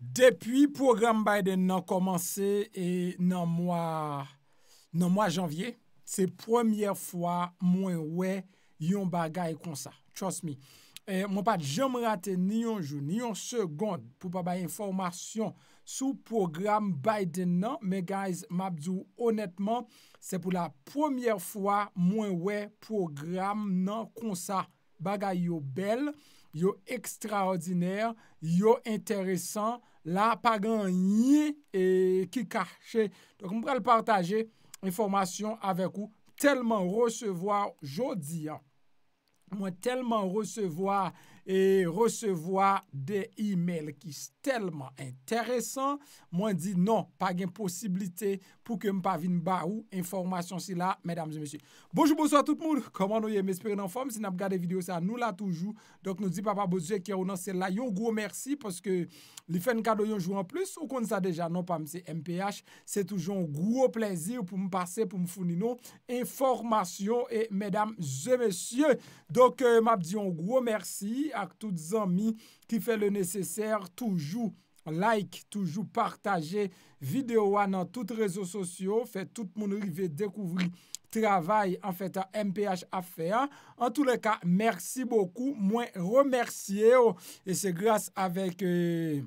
Depi program Biden nan komanse e nan mwa janvye, se premier fwa mwen we yon bagay kon sa. Trust me. E, Mon pat jem rate ni yon joun, ni yon segonde pou pa baye informasyon sou program Biden nan. Me guys, mabzou, honetman, se pou la premier fwa mwen we program nan kon sa bagay yo bel. Yo ekstraordiner, yo enteresan, la pa ganye ki kache. Mwen pral partaje informasyon avek ou. Telman resevoar jodi ya. Mwen telman resevoar. E resevoa de e-mail ki s'telman enteresan Mwen di nan, pa gen posibilite pou ke mpa vin ba ou Informasyon si la, medam zemesye Bojou, bojou a tout moun Koman nou ye mespere nan fom, si nan ap gade video sa nou la toujou Dok nou di papa bojou e kè ou nan se la Yon gwo mersi, poske li fè n kado yon jou an plus Ou kon sa deja nan, pa mse MPH Se toujou yon gwo plezir pou m pase, pou m founi nou Informasyon e, medam zemesye Dok m ap di yon gwo mersi à toutes amis qui fait le nécessaire toujours like toujours partager vidéo dans toutes réseaux sociaux fait tout monde river découvrir travail en fait à MPH faire. en tous les cas merci beaucoup moins remercier et c'est grâce avec euh,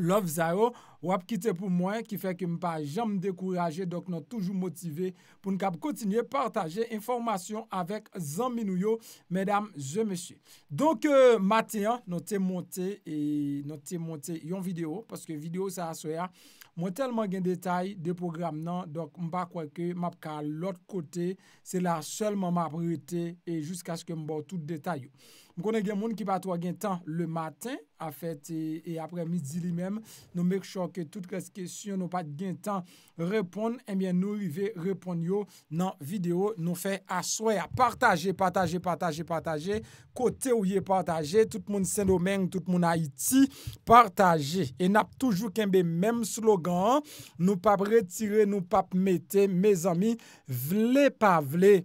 Love Zaro, wap kite pou mwen, ki feke m pa jam dekouraje, dok nou toujou motive pou nou kap kontinye partaje informasyon avek zanminou yo, medam, zemesye. Donk, euh, maten, e, nou te monte yon video, paske video sa aswea, mwen telman gen detay de program nan, dok m pa kwake, m ap ka lot kote, se la selman ma prerite, e jousk aske m bo tout detay yo. Mkonen gen moun ki patwa gen tan le maten, afet, e, e apre midi li mem, nou mek chokke tout kres kesyon, nou pat gen tan repon, ebyen eh nou i ve repon yo nan video, nou fe aswe, a partaje, partaje, partaje, partaje, kote ou ye partaje, tout moun Sendo men, tout moun Haiti, partaje, e nap toujou kenbe menm slogan, nou pap retire, nou pap mete, me zami, vle pa vle,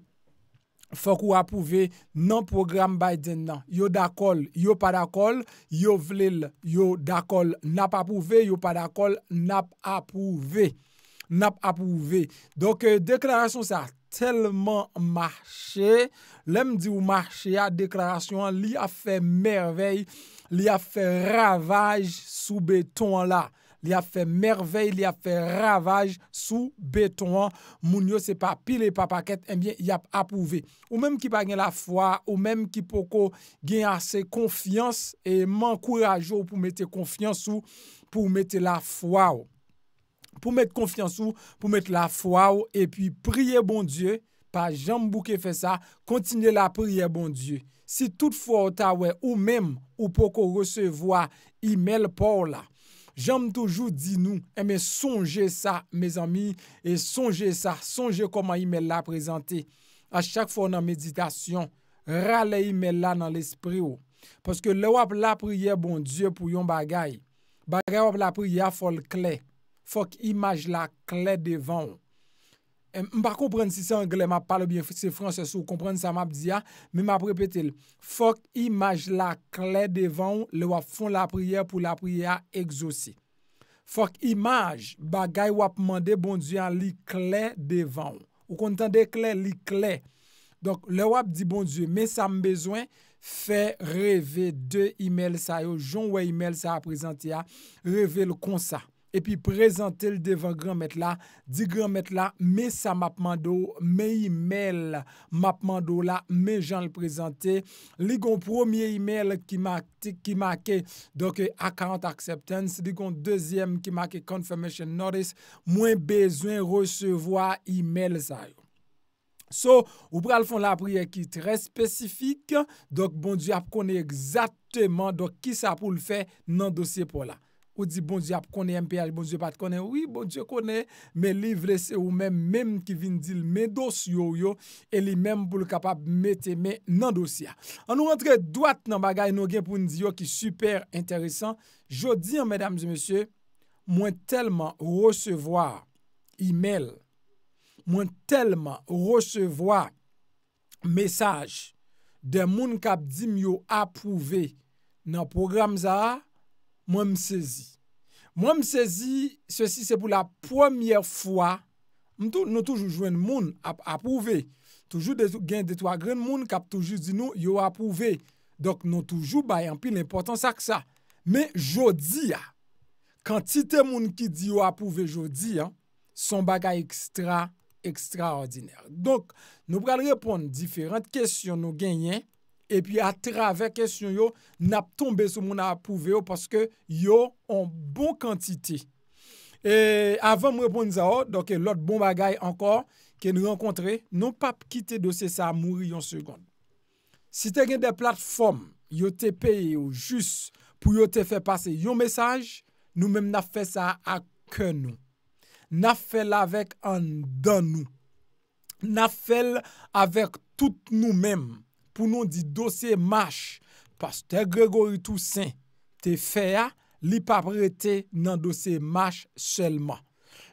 Fok ou apouve nan program bay din nan Yo dakol, yo padakol, yo vlel, yo dakol Nap apouve, yo padakol, nap apouve Nap apouve Donk euh, deklarasyon sa telman mache Lem di ou mache ya deklarasyon Li a fe mervey Li a fe ravaj sou beton la li ap fè merveil, li ap fè ravaj sou beton an, moun yo se pa pile papaket, enbyen, eh yap apouve. Ou mèm ki pa gen la fwa, ou mèm ki poko gen asè konfians, e mankourajou pou mette konfians ou, pou mette la fwa ou. Pou mette konfians ou, pou mette la fwa ou, e pi priye bon die, pa jambouke fè sa, kontine la priye bon die. Si tout fwa ou ta wè, ou mèm ou poko resevwa, i mèl pou la. Jam toujou di nou, e eh me sonje sa, me zami, e sonje sa, sonje koman yi me la prezante. A chak fò nan meditasyon, rale yi me la nan l'espri ou. Paske le wap la priye bon Diyo pou yon bagay. Bagay wap la priye fòl kle, fòk imaj la kle devan ou. Oh. Eh, mpa komprende si sa angle, mpa pale bien, se franse sou, komprende sa m ap diya, mi mpa prepetil, fok imaj la kle devan ou, le wap fon la priye pou la priye a egzosi. Fok imaj, bagay wap mande bon die an li kle devan ou. Ou kontan de kle, li kle. Donk, le wap di bon die, me sa m bezwen, fe reve de imel sa yo, jon we imel sa ap prezentiya, reve le konsa. epi prezante l devan gran met la, di gran met la, me sa mapman do, me email mapman do la, me jan l prezante, ligon promye email ki make, doke account acceptance, ligon dezyem ki make confirmation notice, mwen bezwen resevoa email zay. So, ou pral fon la apriye ki tre spesifik, doke bon di ap kone egzate man, doke ki sa pou l fe nan dosye pou la. ou di bon di ap kone MPH, bon di pat kone, oui, bon di yo kone, men livre se ou men menm ki vin dil men dos yo yo, e li menm pou l kapap mette men nan dos ya. An nou rentre dwat nan bagay nou gen pou n di yo ki super interesan, jo di an, medam zi monsye, mwen telman rosevoa email, mwen telman rosevoa mesaj de moun kap di myo apouve nan program za a, Mwen msezi. Mwen msezi, se si se pou la pwemye fwa, mtou nou toujou jwen moun ap apouve. Toujou gen detwa gren moun kap toujou di nou yo apouve. Dok nou toujou bayan pi l'importan sa ksa. Men jodi ya, kantite moun ki di yo apouve jodi ya, son bagay ekstra, ekstra ordiner. Dok nou pral repon diferent kesyon nou genyen. e pi a traver kesyon yo nap tombe sou moun apouve yo paske yo an bon kantiti e avan mwepon niza yo doke lot bon bagay ankor ke nou renkontre nou pap kite dosye sa mouri yon segon si te gen de platfom yo te peye yo pou yo te fe pase yon mesaj nou menm na fe sa ak ke nou na fel avek an dan nou na fel avek tout nou menm pou nou di dosye mash. Pastor Gregory Toussaint te fè ya, li pa brete nan dosye mash selman.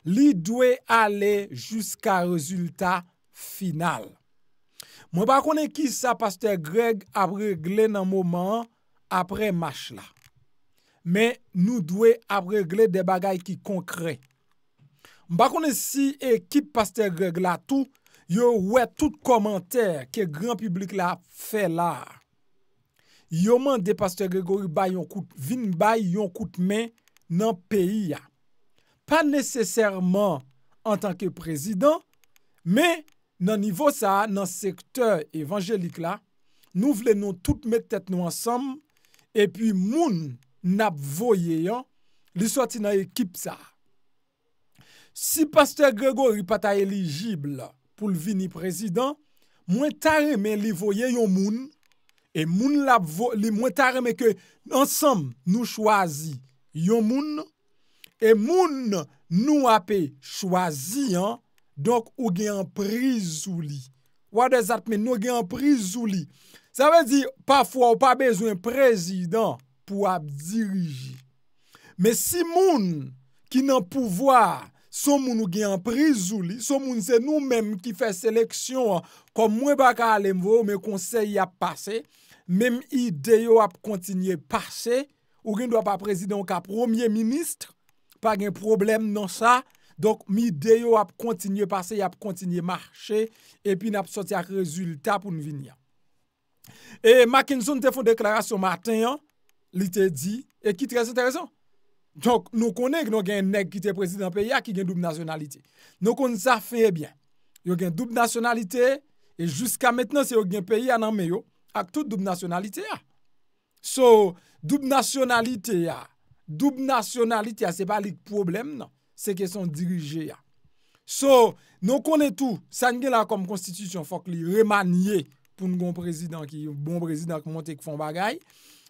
Li dwe ale jiska rezultat final. Mwen bakone ki sa Pastor Greg abregle nan mouman apre mash la. Men nou dwe abregle de bagay ki konkre. Mwen bakone si ekip Pastor Greg la tou, Yo wè tout komantèr ke gran publik la fè la. Yo man de Pastor Gregory ba yon kout vin ba yon kout men nan peyi ya. Pa nesesèrman an tanke prezident, men nan nivou sa nan sektèr evanjelik la, nou vle nou tout met tèt nou ansam, epi moun nap voye yon, li soti nan ekip sa. Si Pastor Gregory pata elijibl la, pou l vini prezidant, mwen tareme li voye yon moun, e moun la mwen tareme ke ansam nou chwazi yon moun, e moun nou apè chwazi an, dok ou gen prizou li. Ou ade zatme nou gen prizou li. Sa ve di, pafwa ou pa bezwen prezidant pou ap diriji. Me si moun ki nan pouvwa Son moun nou gen yon prizou li, son moun se nou menm ki fe seleksyon kom mwen baka alem vo, men konsey yap pase, menm ideyo ap kontinye pase, ou gen dwa pa prezident ka premier ministre, pa gen problem nan sa, donk mi ideyo ap kontinye pase, yap kontinye marche, epi nap soti ak rezultat pou nou vinyan. E Mackinson te fon deklarasyon matin an, li te di, e ki tres enteresan. Nou konen ki nou gen neg ki te prezident peyi a ki gen double nationalite. Nou konen sa feye bien. Yo gen double nationalite e jusqu'a metnen se yo gen peyi a nan meyo ak tout double nationalite a. So double nationalite non. a, double nationalite a se pa lik problem nan. Se ke son dirije a. So nou konen tou, sa nge la kom konstitisyon fok li remanye pou ngon prezident ki yon bon prezident ki monte ki fon bagay.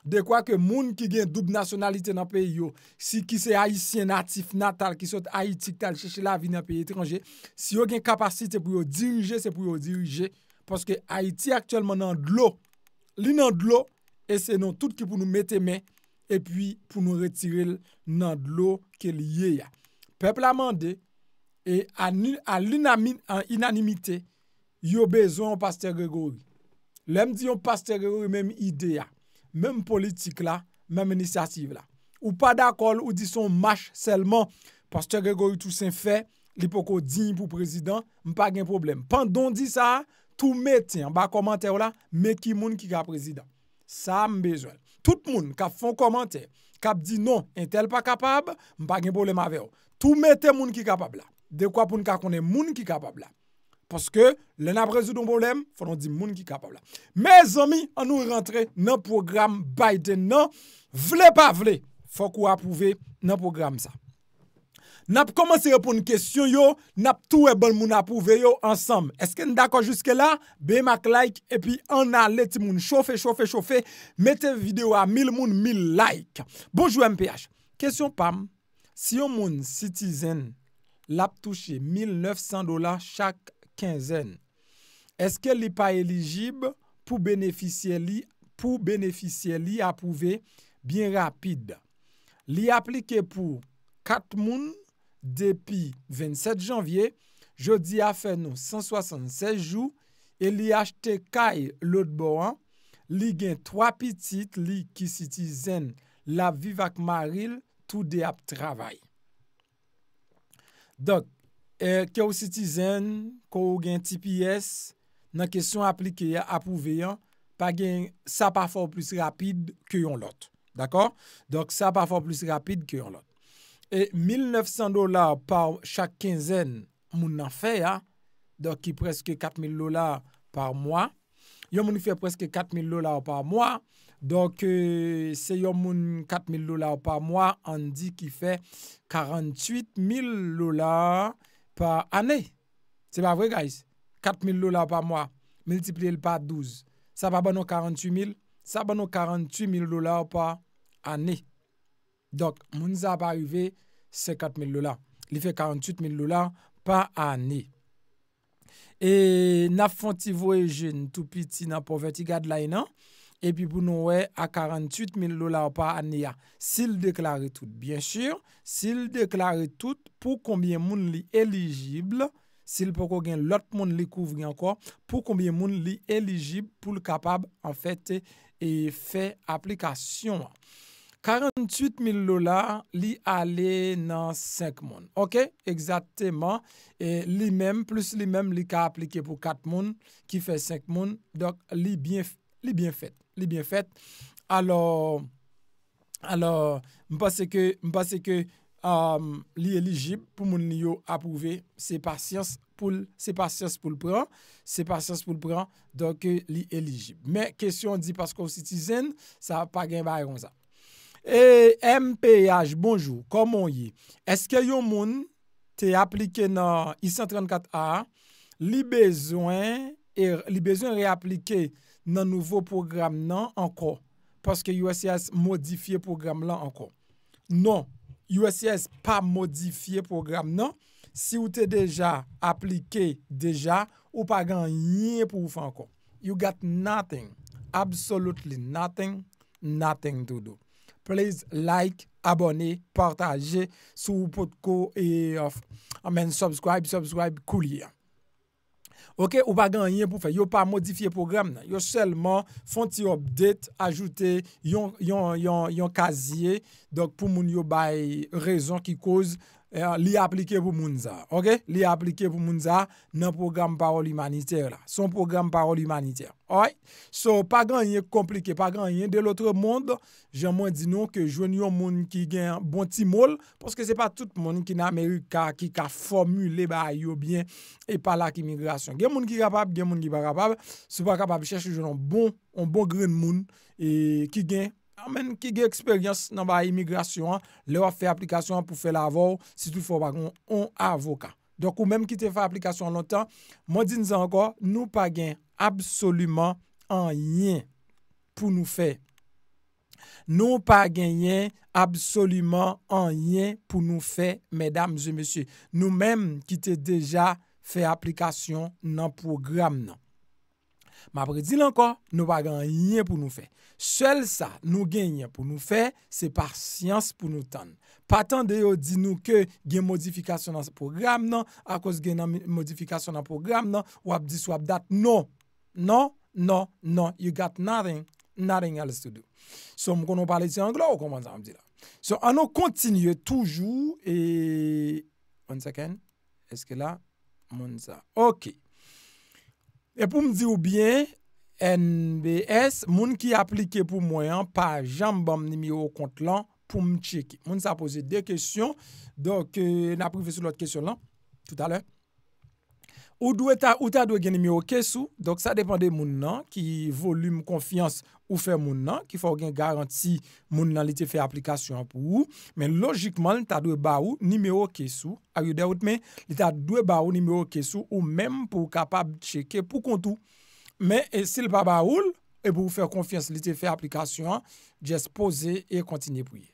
De kwa ke moun ki gen dup nasyonalite nan pe yo, si ki se Haitien natif natal, ki sot Haitik tal, se chela vin nan pe etranje, si yo gen kapasite pou yo dirije, se pou yo dirije, paske Haiti aktuelman nan dlo, li nan dlo, e se non tout ki pou nou mette men, e pi pou nou retire nan dlo ke li ye ya. Pepl amande, e an inanimite, yo bezo an paste grego. Lem di yon paste grego yon mèm ide ya. Mèm politik la, mèm iniciativ la. Ou pa d'akol ou di son mâch selman, pastè Gregori Toussaint fè, li poko din pou prezidant, m pa gen problem. Pan don di sa, tout mè ti an ba komantè ou la, mè ki moun ki ka prezidant. Sa m bezwen. Tout moun kap fon komantè, kap di non, entel pa kapab, m pa gen problem ave ou. Tout mè ti moun ki kapab la. De kwa pou n ka kone moun ki kapab la. Poske, le nap rezu don bolem, fòron di moun ki kapab la. Me zomi, an nou rentre nan program Biden nan, vle pa vle, fòk ou apouve nan program sa. Nap komanse repoun kesyon yo, nap tou e bon moun apouve yo ansam. Esken dako juske la, be mak like, epi an aleti moun, chofe, chofe, chofe, mette video a mil moun, mil like. Bojou MPH, kesyon pam, si yo moun sitizen lap touche 1900 dola chak, Est ke li pa eligib pou beneficie li apouve bien rapide? Li aplike pou kat moun depi 27 janvye, jodi afe nou 176 jou, e li achete kay lout boan, li gen 3 pitit li ki siti zen la vivak maril tou de ap travay. Dok. E kè ou sitizen, kè ou gen tipi yes, nan kesyon aplike ya apouve yan, pa gen sa pafor plus rapide kè yon lot. D'akor? Donk sa pafor plus rapide kè yon lot. E 1900 dolar pa chak kinzen moun nan fe ya, donk ki preske 4000 dolar par mwa. Yon moun fè preske 4000 dolar par mwa. Donk e, se yon moun 4000 dolar par mwa, an di ki fè 48000 dolar. Pa anè, se pa vre guys, 4000 lola pa mwa, multiplye l pa 12, sa pa banon 48000, sa banon 48000 lola pa anè. Dok, moun za pa yuve, se 4000 lola, li fe 48000 lola pa anè. E na fon ti vwe jen, tou piti nan poverti gad la enan. epi pou nou we a 48.000 lola ou pa aniya. Sil deklare tout. Bien chir, sil deklare tout pou kombien moun li eligible, sil pou kogen lot moun li kouvri anko, pou kombien moun li eligible pou l kapab en fete e fe aplikasyon. 48.000 lola li ale nan 5 moun. Ok, egzateman, li menm plus li menm li ka aplike pou 4 moun ki fe 5 moun, dok li bien fete. Euh, li byen fèt. Alors, mpase ke li elijib pou moun nyo apouve se pasyans pou l'pran, se pasyans pou l'pran, donke li elijib. Men, kesyon di pasko v sitizen, sa pa gen bayron za. E MPH, bonjou, komon ye, eske yon moun te aplike nan I-134A, li bezwen li bezwen re-aplike nan nouvo program nan anko paske USCIS modifiye program lan anko. Non, USCIS pa modifiye program nan, si ou te deja aplike deja, ou pa gan nye pou ou fanko. You got nothing, absolutely nothing, nothing to do. Please like, abone, partaje, sou potko, e of, amen, subscribe, subscribe, kou liya. Ok, ou bagan non. yon pou fè. Yo pa modifiye program nan. Yo selman fon ti obdet, ajoute yon kazye. Dok pou moun yo bay rezon ki koz... Eh, li aplike pou moun za, ok? Li aplike pou moun za nan program parol imaniter la. Son program parol imaniter, ok? So, pa gran yon komplike, pa gran yon. De l'otre moun, jen mwen di nou ke jwen yon moun ki gen bon ti mol, poske se pa tout moun ki nan Amerika ki ka formule ba yo bien e pa la ki migrasyon. Gen moun ki kapab, gen moun ki pa kapab, se pa kapab chèche jwen yon bon, yon bon gren moun ki gen, Amen ki ge eksperyans nan ba imigrasyon, lewa fe aplikasyon pou fe lavou, si tou fwa bagon, on avoka. Dok ou menm ki te fe aplikasyon lontan, mwen di nizan anko, nou pa gen absolutman an yen pou nou fe. Nou pa gen yen absolutman an yen pou nou fe, menm zemesye. Nou menm ki te deja fe aplikasyon nan program nan. Ma predile anko, nou pa gen yon yon pou nou fe. Sel sa, nou gen yon pou nou fe, se par siyans pou nou tan. Patan de yo di nou ke gen modifikasyon nan program nan, akos gen modifikasyon nan program nan, wap dis wap dat, non. Non, non, non, you got nothing, nothing else to do. So m konon pale ti anglo ou konman sa m di la? So anon kontinye toujou e... One second, eske la, moun sa, ok. E pou m di ou bien, NBS, moun ki aplike pou mwen, pa jambam nimi ou kont lan pou m tcheki. Moun sa pose de kestyon, dok euh, na prive sou lot kestyon lan, tout alè. Ou ta dwe gen nimi ou kesou, dok sa depande moun nan, ki volume konfiansi. ou fè moun nan, ki fò gen garanti moun nan li te fè aplikasyon pou ou, men logikman li ta dwe ba ou nime ou kesou, a yu de wot men, li ta dwe ba ou nime ou kesou ou men pou kapab cheke pou kontou. Men, e sil pa ba ou, e pou fè konfians li te fè aplikasyon, jes pose e kontine pou ye.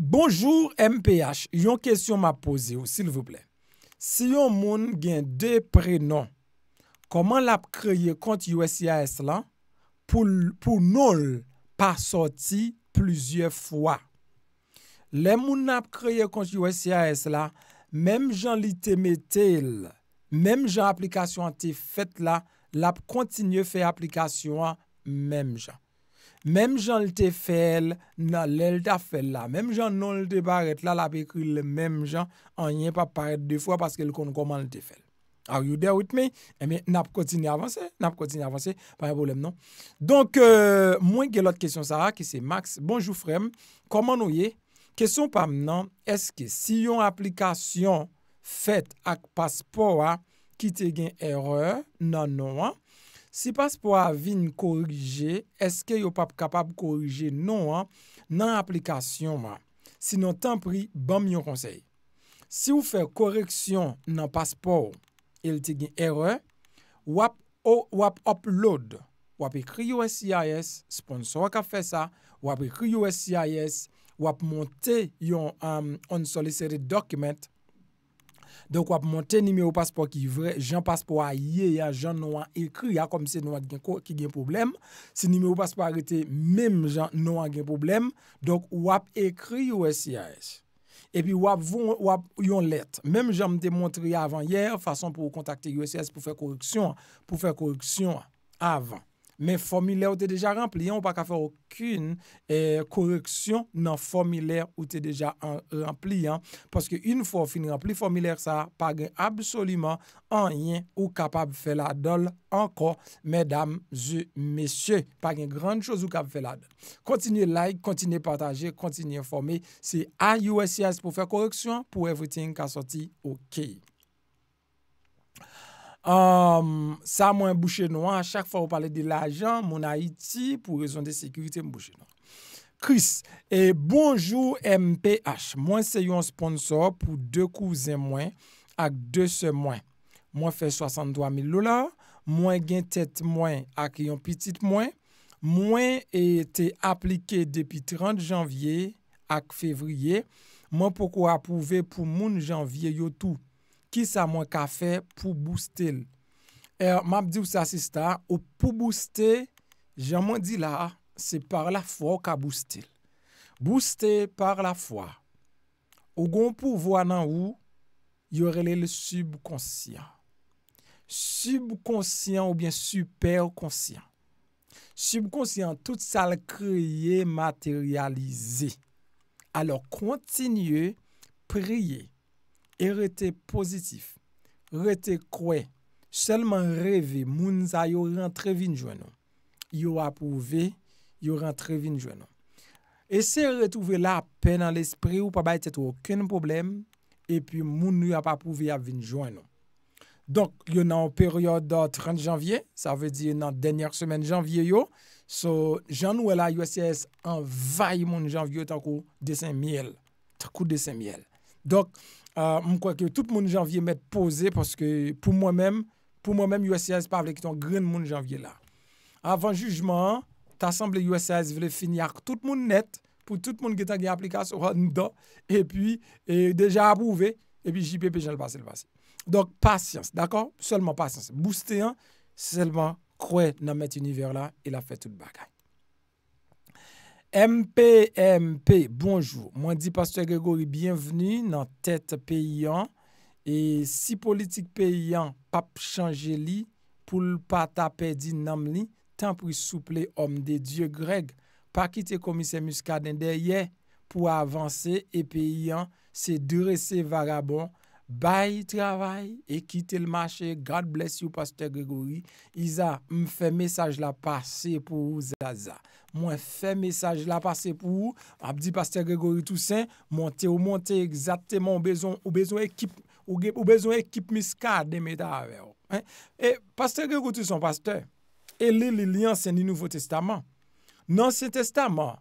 Bonjour MPH, yon kesyon ma pose ou, sil vople. Si yon moun gen de prenon, koman l ap kreye konti YSYS la pou nol pa soti plizye fwa. Le moun ap kreye konti YSYS la, mem jan li te metel, mem jan aplikasyon te fet la, l ap kontinye fe aplikasyon mem jan. Mem jan li te fel nan l el ta fel la. Mem jan nol te paret la, l ap ekri le mem jan, an yen pa paret de fwa paske l kon koman li te fel. Are you there with me? Eme, eh nap kontine avanse, nap kontine avanse, pa yon bolem non. Donk, euh, mwen gen lote kesyon Sarah ki se Max, bonjou frem. Koman nou ye? Kesyon pam nan, eske si yon aplikasyon fet ak paspowa ki te gen erre nan nou an, si paspowa vin korije, eske yo pap kapab korije nou an nan aplikasyon man. Sinon, tan pri, banm yon konsey. Si ou fe koreksyon nan paspowa, el te gen erre, wap upload, wap ekri yo SIS, sponsor wak a fe sa, wap ekri yo SIS, wap monte yon onsole um, seri dokument, donk wap monte nime ou paspo ki vre, jan paspo a ye ya, jan nou an ekri ya, kom se nou an gen problem, se nime ou paspo a rete, mem jan nou an gen problem, donk wap ekri yo SIS. Epi wap yon let. Mem jan m demontri avan yer, fason pou kontakte GUSS pou fè korreksyon avan. Men formilè ou te deja rempliyan ou pa ka fè akoun eh, koreksyon nan formilè ou te deja rempliyan. Paske yon fò finir an pli formilè sa, pa gen absolutman an yon ou kapab fè la dol anko, mèdam, zy, mèsyè, pa gen gran chòz ou kapab fè la dol. Kontinye like, kontinye patajè, kontinye informè. Se AUSCS pou fè koreksyon, pou everything ka soti ok. Um, sa mwen bouche nou an, a chak fwa ou pale de l'ajan, mwen a iti pou rezon de sekurite mwen bouche nou Chris, e bonjou MPH, mwen se yon sponsor pou de kouzen mwen ak de se mwen Mwen fe 63.000 lola, mwen gen tet mwen ak yon pitit mwen Mwen ete aplike depi 30 janvye ak fevriye Mwen pokou apouve pou moun janvye yotou Ki sa mwen ka fe pou boostil. E map di ou sa sista, ou pou boostil, jan mwen di la, se par la fwa ka boostil. Boostil par la fwa. Ou goun pou vwa nan ou, yorele le subkonsyant. Subkonsyant ou bien superkonsyant. Subkonsyant, tout sa l kriye materialize. Alors kontinye priye. E rete pozitif. Rete kwe. Selman revi moun za yo rentre vinjwen nou. Yo apou ve, yo rentre vinjwen nou. E se re tou ve la, pe nan l'espri ou pa bay tete wakken problem. E pi moun yo apapou ve ya vinjwen nou. Donk, yo nan o peryode 30 janvye. Sa ve di nan denyak semen janvye yo. So, janwela yo se es anvay moun janvye takou desen miel. Takou desen miel. Donk, Ah, je crois que tout le monde janvier met posé parce que pour moi-même, pour moi-même, USCIS pas avec ton grand monde janvier là. Avant jugement, l'Assemblée USCIS voulait finir avec tout le monde net pour tout le monde qui a une application et puis déjà approuvé et puis JPP j'ai le passé le passé. Donc patience, d'accord Seulement patience. Booster seulement croire dans cet univers là il a fait toute bagaille. MP, MP, bonjou, mwen di Pastor Gregory, bienvenu nan tèt peyyan, e si politik peyyan pap chanje li, pou l pa ta pe di nam li, tan pou souple om de Diyo Greg, pa kite komise muska dende ye, pou avanse, e peyyan se durese vagabon, bayi travay, e kite l mache, God bless you, Pastor Gregory, Iza, mfe mesaj la pase pou ou zaza. Mwen fè mesaj la pase pou, ap di paste Gregori Toussaint, monte ou monte egzatèman ou bezon ekip miska demè ta ave yo. E paste Gregori Toussaint paste, e li li li anse ni Nouveau Testament. Nansi Testament,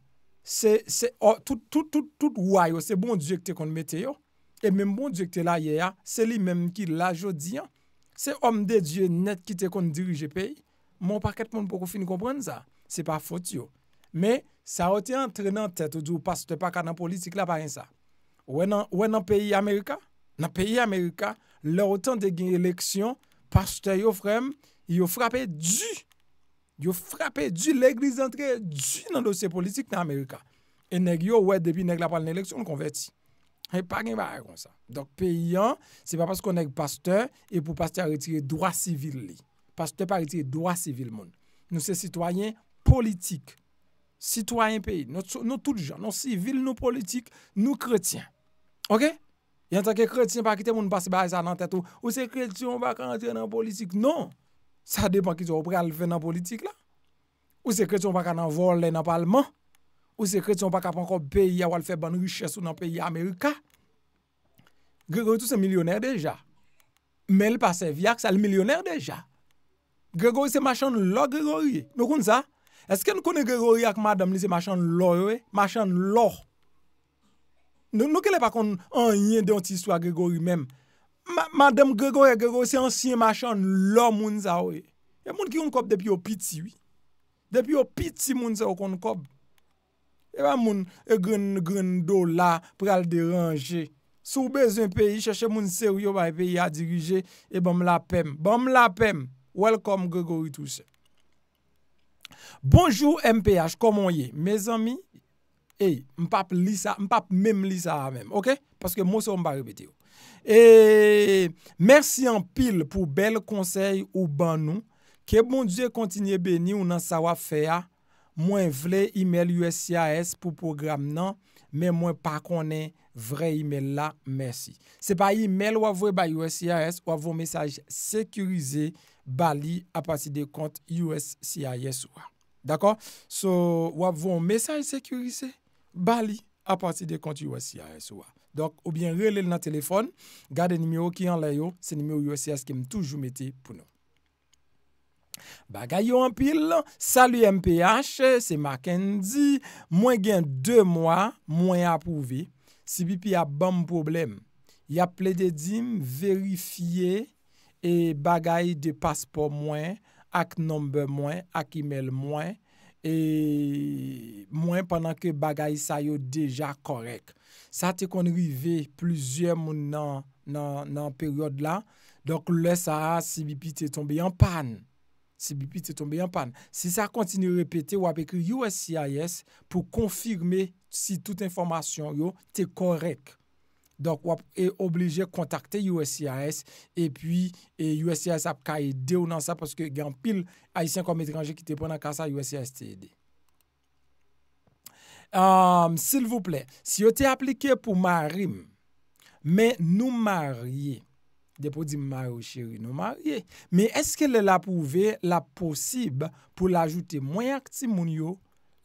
oh, tout waye bon bon yo, se bon diek te kon mette yo, e men bon diek te la ye ya, se li menm ki la jo diyan, se om de die net ki te kon dirije peyi, mwen pa ket moun pou kou fin kou pren za, se pa foti yo. Me, sa ote entrene an tete ou di ou paste pa ka nan politik la pa gen sa. Ou e nan peyi Amerika, nan peyi Amerika, lor otan de gen eleksyon, paste yo frem, yo frape ju, yo frape ju, l'eglise entre ju nan dosye politik nan Amerika. E neg yo ou e depi neg la palen eleksyon, konverti. E pa gen pa re kon sa. Donk peyi an, se pa pas konen paste, e pou paste a retire dwa sivil li. Paste pa retire dwa sivil moun. Nou se sitwayen politik Citoyen peyi, nou non! tout jan, nou sivil, nou politik, nou kretien. Ok? Yantan ke kretien pa ki te moun basi ba a yon sa nan tet ou, ou se kretion pa ki an entyen nan politik, non. Sa depan ki te wopre al ven nan politik la. Ou se kretion pa ki an an vol le nan palman. Ou se kretion pa ki apan kon peyi ya walfe ban riches ou nan peyi ya Amerika. Gregori tou se milyoner deja. Men li pa se vyak sa le milyoner deja. Gregori se machan nou la Gregori. Nou koun sa? Eske nou konen Gregori ak madam li se machan lor we? Machan lor. Nou kele pa kon an yin de yon tiswa Gregori mem. Madam Gregori e Gregori se ansyen machan lor moun za we. E moun ki yon kop depi yo piti we. Depi yo piti moun se wakon kop. E pa moun e gren do la pre al deranje. Soube zon peyi cheche moun se wiyo ba e veyi a dirije e bom la pem. Bom la pem. Welcome Gregori tou se. Bonjou MPH, komon ye? Me zami, e, mpap lisa, mpap mem lisa a mem, ok? Paske monsou mpa repete yo. E, mersi an pil pou bel konsey ou ban nou, ke bon dje kontinye beni ou nan sawa feya, mwen vle email USCIS pou program nan, men mwen pa konen vre email la, mersi. Se pa email wavwe bay USCIS, wavwe mensaj sekurizey, bali apasi de kont USCIS wa. Dako, so wap von mesaj sekurise, bali apasi de kont USCIS wa. Donk, oubyen relel nan telefon, gade nimeyo ki an layo, se nimeyo USCIS kem toujou meti pou nou. Bagay yo an pil, sali MPH, se ma ken di, mwen gen 2 mwa, mwen apouvi. Si bi pi ap ban m poublem, ya ple de dim verifiye E bagay de paspo mwen, ak nombe mwen, ak imel mwen, e mwen pandan ke bagay sa yo deja korek. Sa te konrive plizye moun nan peryode la, donk lè sa si bi pi te tombe yon pan. Si bi pi te tombe yon pan. Si sa kontine repete wapè ki USCIS pou konfirme si tout informasyon yo te korek. Donk wap e oblije kontakte USCIS e pi USCIS ap ka ede ou nan sa poske gen pil aisyen kom etranje ki te pon nan kasa USCIS te ede. Euh, sil vouple, si yo te aplike pou marim, men nou marye, de pou di marye ou chiri, nou marye, men eske le lap ouve, lap posib pou la joute mwen ak ti moun yo,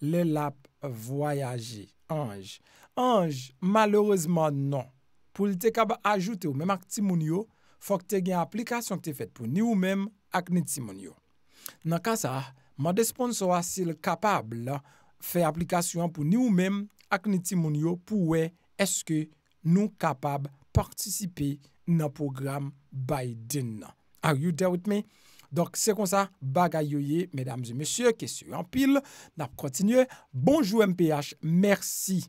le lap voyaje, anj. Anj, maloreseman non. pou li te kaba ajoute ou menm ak timon yo, fok te gen aplikasyon ki te fet pou ni ou menm ak ni timon yo. Nan kansa, man desponsor asil kapab la, fe aplikasyon pou ni ou menm ak ni timon yo, pou we eske nou kapab partisipe nan program Biden. Are you there with me? Donk se kon sa, bagayoye, medamzi, mesye, kesye yon pil, nan kontinyo, bonjou MPH, mersi.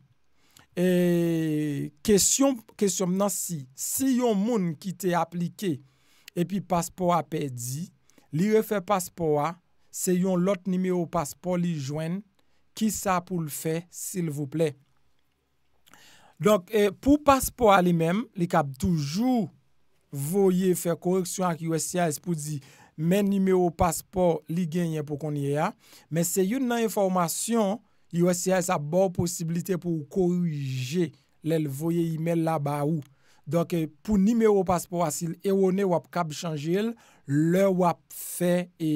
E, kesyon, kesyon nan si, si yon moun ki te aplike e pi paspo apè di, li refè paspo a, se yon lot nime ou paspo li jwen, ki sa pou l'fè, s'il vous plè. Donk, e, pou paspo a li mèm, li kap toujou voye fè koreksyon ak USCIS pou di men nime ou paspo li genye pou konye a, men se yon nan informasyon, YWCIS eh, ap bo posibilite pou koruje lèl voye imèl la ba ou. Dok pou nime ou paspor asil e wone wap kab chanje el, lè wap fe e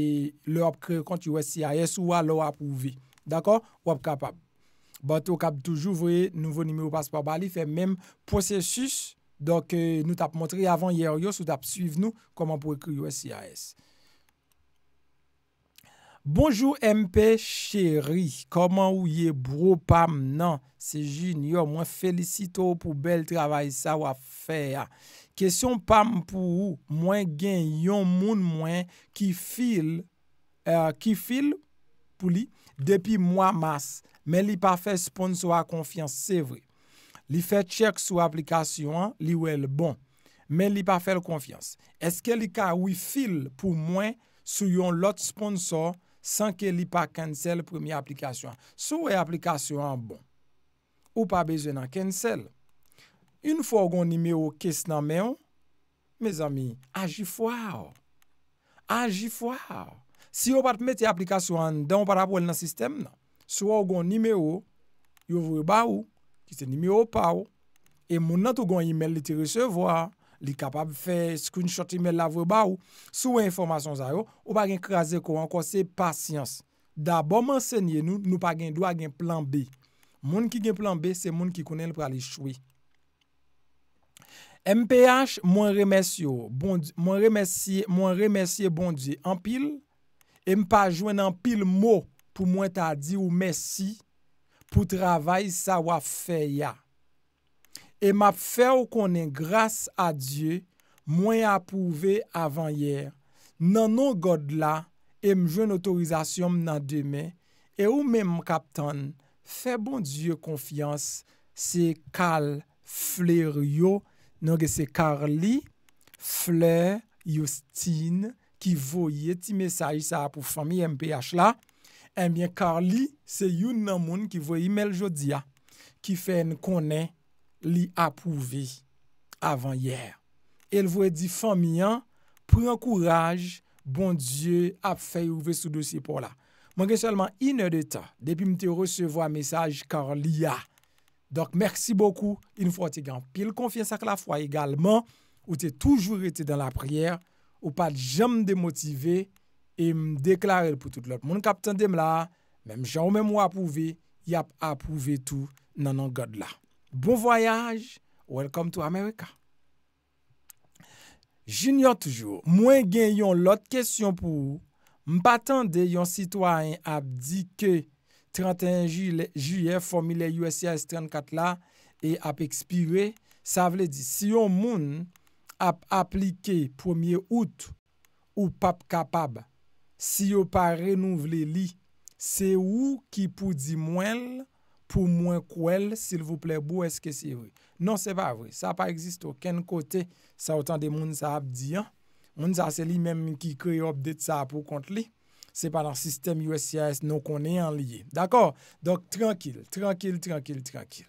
lè wap kre kont YWCIS ou a lè wap ou vi. Dakor? Wap kapab. Bato kab toujou voye nouvo nime ou paspor bali, fe mèm prosesus. Dok nou tap montre avan yer yo sou tap suiv nou koman pou kre YWCIS. Bonjou MP chéri, koman ou ye bro pam nan? Se jinyo, mwen felisito pou bel travay sa wafè ya. Kesyon pam pou ou, mwen gen yon moun mwen ki fil ki fil pou li depi mwa mas, men li pa fe sponsor a konfians, se vre. Li fe tchek sou aplikasyon, li wè l bon, men li pa fe l konfians. Eske li ka ou i fil pou mwen sou yon lot sponsor San ke li pa cancel premye aplikasyon. Sou e aplikasyon an bon. Ou pa beze nan cancel. Un fwa ou gon nime ou kes nan men ou, me zami, aji fwa ou. Aji fwa ou. Si ou pa te mette aplikasyon an don para pou el nan sistem nan, sou ou gon nime ou, yo vwe ba ou, ki se nime ou pa ou, e mounan tou gon email li te resevwa ou, li kapab fe screenshot imel la vwe ba ou, sou wè informasyon zay ou, ou pa gen kreze kwen kon se pasyans. Da bom ansenye nou, nou pa gen dwa gen plan B. Moun ki gen plan B, se moun ki kounen l pra li chwe. MPH, mwen remesye bon di, an pil, e mpa jwen an pil mo, pou mwen ta di ou mesi, pou travay sa wafeya. E map fè ou konen grase a Diyo mwen apouve avan yer. Nan nou god la, e mjwen otorizasyon m nan deme. E ou men m kapton, fè bon Diyo konfians, se kal fler yo. Nogue se Karli, fler, Yostin, ki voye ti mesay sa apou fami MPH la. E mwen Karli, se yon nan moun ki voye Meljodia, ki fè en konen grase. li apouvi avan yer. El vwe di famian, pran kouraj, bon die ap fey ouve sou dosi pou la. Mwen gen selman iner de ta, depi mte recevo a mesaj kar li ya. Dok mersi bokou, in fote gan pil konfye sak la fwa egalman, ou te toujou rete dan la prier, ou pat jem de motive e m deklare pou tout lot. Mwen kapten dem la, menm jan ou menm ou apouvi, yap apouvi tou nan an god la. Bon voyaj, welcome to Amerika. Jinyan toujou, mwen gen yon lot kèsyon pou mpa tende yon sitwany ap di ke 31 juye fomile USIS 34 la e ap ekspire. Sa vle di, si yon moun ap aplike 1e out ou pap kapab, si yon pa renouvle li, se ou ki pou di mwenl, pou mwen kouel, s'il vous plè, bou eske si vre? Non, se pa vre. Sa pa egzist ou ken kote sa otan de moun sa ap di an. Moun sa se li menm ki kri op det sa ap ou kont li. Se pa nan sistem USCIS nou konen an liye. D'akor? Donk, trankele, trankele, trankele, trankele.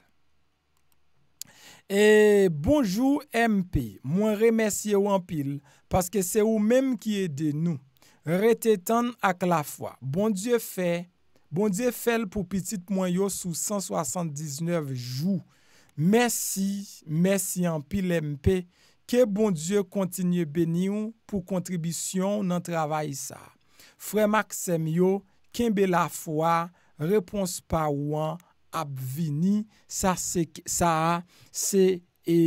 E bonjou MP, mwen remersye ou an pil paske se ou menm ki ede nou. Retetan ak la fwa. Bonjou fey, Bondye fel pou pitit mwen yo sou 179 jou. Mersi, mersi an pi lempe. Ke bondye kontinye benyoun pou kontribisyon nan travay sa. Fwe maksem yo, kenbe la fwa, repons pa wan, ap vini. Sa se, sa se, e,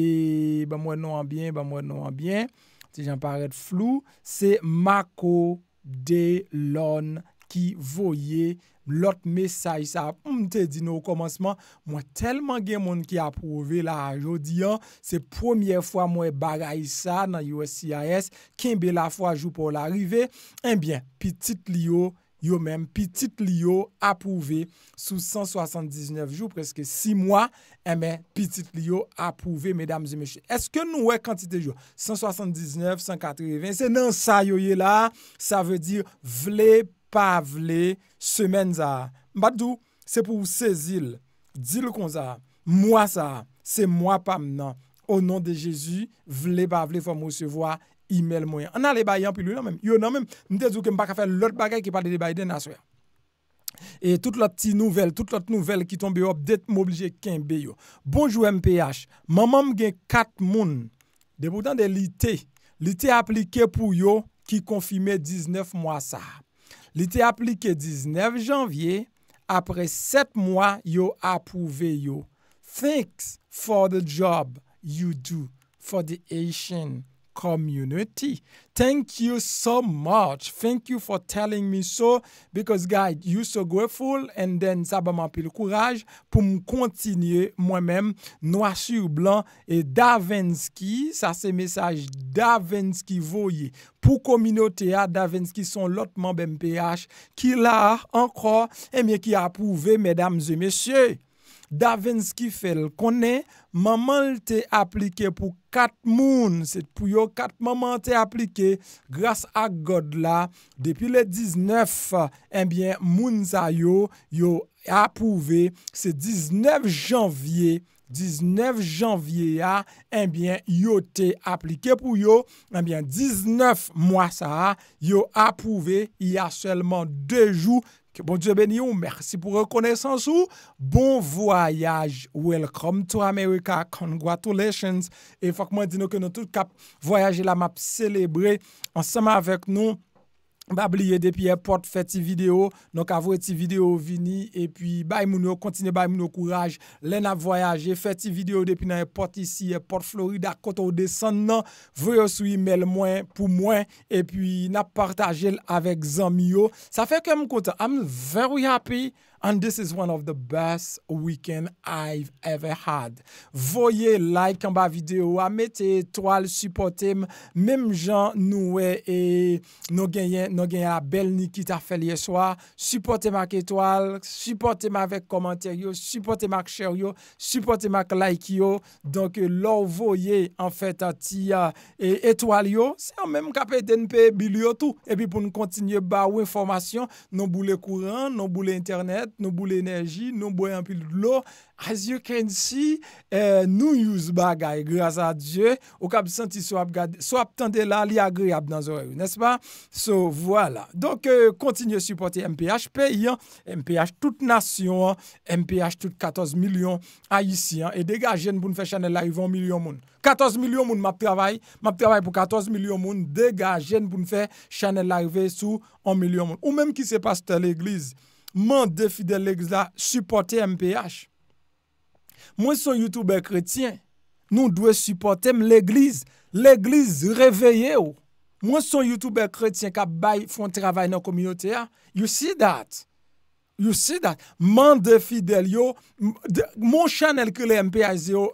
ba mwen nou an bien, ba mwen nou an bien. Se jan paret flou, se mako de lon gen. ki voye lot mesay sa. Mwen te di nou komanseman, mwen telman gen moun ki apouve la ajo diyan, se premier fwa mwen baray sa nan USCIS, ken be la fwa jou pou la rive, enbyen, pitit liyo yo men, pitit liyo apouve sou 179 jou, preske 6 mwa, enbyen, pitit liyo apouve, medam zemeshe. Eske nou wek kantite jou? 179, 180, se nan sa yo ye la, sa ve di vle pwede, pa vle, semen za. Mbadou, se pou se zil, zil kon za, mwa za, se mwa pam nan. O nan de Jezu, vle pa vle, fwa mwose vwa, imel mwen. An al e bayan pi lou nan men. Yo nan men, nte zou ke mba ka fe lort bagay ki pa de de bay den aswe. E tout lot ti nouvel, tout lot nouvel ki tombe yo, det mwoblije kenbe yo. Bonjou MPH, mamam gen kat moun, deboutan de lite, lite aplike pou yo ki konfime 19 mwa sa ha. Li te aplike 19 janvye, apre 7 mwa yo apouve yo. Thanks for the job you do for the Asian people. community. Thank you so much. Thank you for telling me so, because guy, you so grateful, and then sa ba man pil kouraj pou m kontinye mwen men, Noachir Blan e Davenski, sa se mesaj Davenski voye pou kominote a Davenski son lotman BMPH ki la an kwa, e mi ki apouve, mesdames e mesyey. Davinsky fel konen, maman te aplike pou kat moun. Se pou yo kat maman te aplike, gras a God la. Depi le 19, eh moun sa yo, yo apouve. Se 19 janvye, 19 janvye ya, eh yo te aplike pou yo. 19 eh moun sa, yo apouve, ya selman 2 jou. Bon dieu ben yon, mersi pou rekonesans ou, bon voyaj, welcome to Amerika, congratulations, e fok mwen dino ke nou tout kap voyaj la map celebre ansama avek nou. Babliye depi e port feti video. Nonk avou eti video vini. E pi bay moun yo kontine bay moun yo kouraj. Len ap voyaje feti video depi nan e port isi. E port Florida koto ou desan nan. Ve yo sou email mwen pou mwen. E pi nap partaje avèk zanm yo. Sa fe ke m konta. I'm very happy. and this is one of the best weekend I've ever had voye like an ba video amete etoal, supportem mem jan nou we nou genyen la bel nikita fel yeswa, supportem ak etoal supportem avek komanteyo supportem ak shareyo supportem ak likeyo donke lor voye an fet ti etoal yo se an mem kapet denpe bilyo tou epi pou nou kontinye ba ou informasyon non bou le kouran, non bou le internet Nou bou l'enerji, nou bou yon pil lò As you can see euh, Nou yous bagay, graz a Dje Ou kab senti so ap tende la Li agri ap nan zore, nespa So, wala Donk kontinye euh, supporte MPH Pè yon, MPH tout nasyon MPH tout 14 milyon A yisi, e dega jen pou nfe chanel arive An milyon moun, 14 milyon moun Map travay, map travay pou 14 milyon moun Dega jen pou nfe chanel arive Sou an milyon moun Ou menm ki se paste l'eglize Man defi de l'Eglise la, supporte MPH. Mwen son YouTuber kretien, nou dwe supporte m l'Eglise. L'Eglise, reveye yo. Mwen son YouTuber kretien ka bay foun travay nan komyote ya. You see that? You see that? Man defi de yo, mon chanel ki le MPH yo,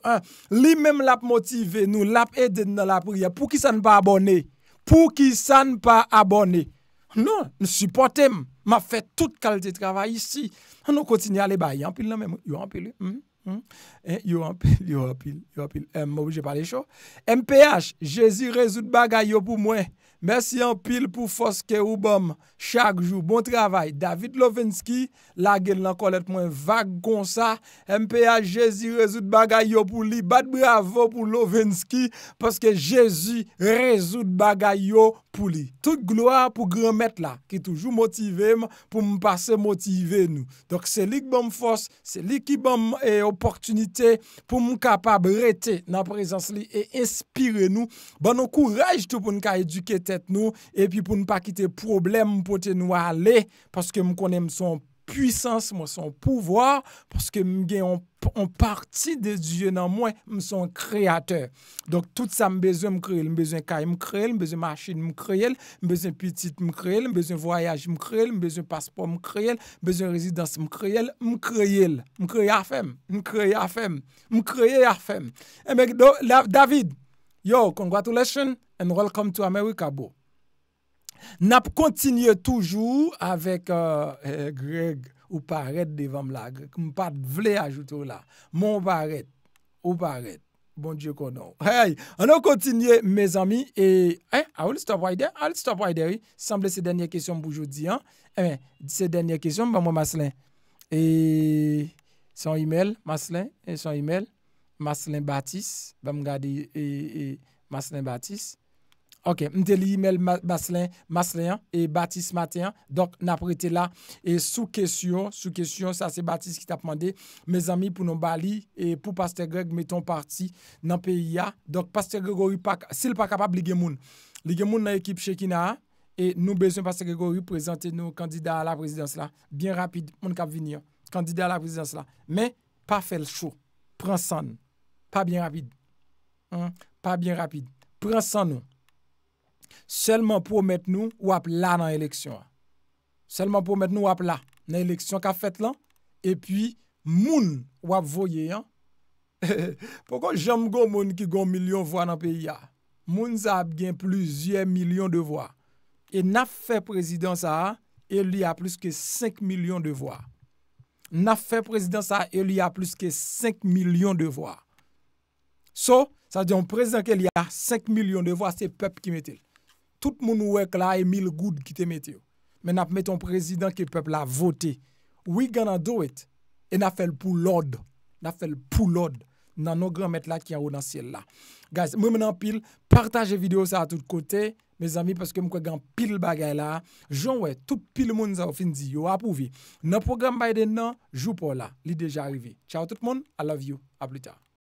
li men l ap motive nou, l ap ede nan la priya, pou ki sa n pa abone, pou ki sa n pa abone. Non, nous supporte, M'a fait toute qualité de travail ici. On continue à aller bailler. En pile, là même. Hein, hein, hein. Eh, yo, en pile. Yo, en pile. Yo, en pile. Yo, en eh, pile. Moi, je parle chaud. MPH, Jésus résout bagaille pour moi. Mersi an pil pou foske ou bom. Chak jou, bon travay. David Lovinsky, la gen lankol et mwen vag gonsa. MPH, Jezi rezout bagay yo pou li. Bad bravo pou Lovinsky, paske Jezi rezout bagay yo pou li. Tout gloa pou gromet la, ki toujou motivem pou mwen pase motive nou. Dok se lik bom fos, se lik ki bom e eh, oportunite pou mwen kapab rete nan prezans li e inspire nou. Ban nou kou rej tou pou mwen ka edukete. nou, epi pou nou pa kite problem pou te nou ale, paske m konen m son puissance, m son pouvoir, paske m gen an parti de zye nan mwen m son kreator. Donk tout sa m bezo m kreel, m bezo kaj m kreel, m bezo machin m kreel, m bezo petit m kreel, m bezo voyaj m kreel, m bezo paspor m kreel, m bezo rezidans m kreel, m kreel. M kreel afem, m kreel afem. M kreel afem. Eh David, yo, congratulations. And welcome to America, bo. Nap kontinye toujou avèk uh, eh, Greg ou pa arèd devanm la. Mpate vle ajoutou la. Mon ou pa arèd. Bon diyo kon nou. An nou kontinye, mèz amy. A ou l stop wa ide? Semble se denye kesyon mpou jodi. Eh, se denye kesyon mpou mwen Maslin. E, son e-mail. Maslin. Eh, son e-mail. Maslin Batis. E, e, Maslin Batis. Ok, mte li imel Maslin Maslin an, e Batis Matin an Donk na prete la, e sou kesyon Sou kesyon, sa se Batis ki tap mande Me zami pou nou bali E pou Pastor Greg meton parti Nan PIA, donk Pastor Gregory Sil pa kapab ligye moun Ligye moun nan ekip Chekina E nou bezon Pastor Gregory prezante nou kandida la prezidans la Bien rapide, moun kap vini Kandida la prezidans la Men, pa fel chou, pransan Pa bien rapide Pa bien rapide, pransan nou Selman pou met nou wap la nan eleksyon Selman pou met nou wap la Nan eleksyon ka fet lan E pi moun wap voye Poko jom goun moun ki goun milyon vwa nan peyi ya Moun za ap gen pluzye milyon de vwa E na fe prezidans a E li a pluske 5 milyon de vwa Na fe prezidans a E li a pluske 5 milyon de vwa So sa diyon prezidans ke li a 5 milyon de vwa Se pep ki met el Tout moun ouwek la e mil goud ki te met yo. Men ap met ton prezident ki pep la vote. We wi gonna do it. E na fel pou lode. Na fel pou lode. Nan nou gran met la ki an ou nan siel la. Guys, mwen men an pil. Partaje video sa a tout kote. Mes ami, peske mwen kwen gan pil bagay la. Joun we, tout pil moun za ou finzi yo ap ouvi. Nan program bayden nan, jou pou la. Li deja arrivi. Ciao tout moun. I love you. A plus tard.